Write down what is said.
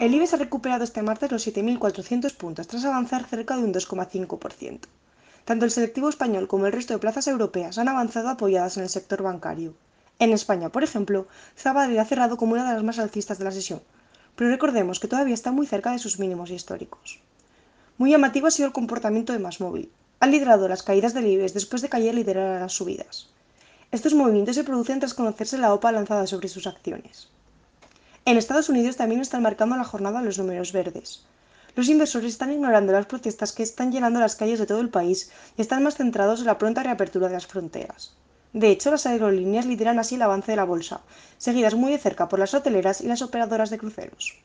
El IBEX ha recuperado este martes los 7.400 puntos tras avanzar cerca de un 2,5%. Tanto el selectivo español como el resto de plazas europeas han avanzado apoyadas en el sector bancario. En España, por ejemplo, Sabadell ha cerrado como una de las más alcistas de la sesión, pero recordemos que todavía está muy cerca de sus mínimos históricos. Muy llamativo ha sido el comportamiento de Masmóvil. Ha liderado las caídas del IBEX después de que ayer las subidas. Estos movimientos se producen tras conocerse la OPA lanzada sobre sus acciones. En Estados Unidos también están marcando la jornada los números verdes. Los inversores están ignorando las protestas que están llenando las calles de todo el país y están más centrados en la pronta reapertura de las fronteras. De hecho, las aerolíneas lideran así el avance de la bolsa, seguidas muy de cerca por las hoteleras y las operadoras de cruceros.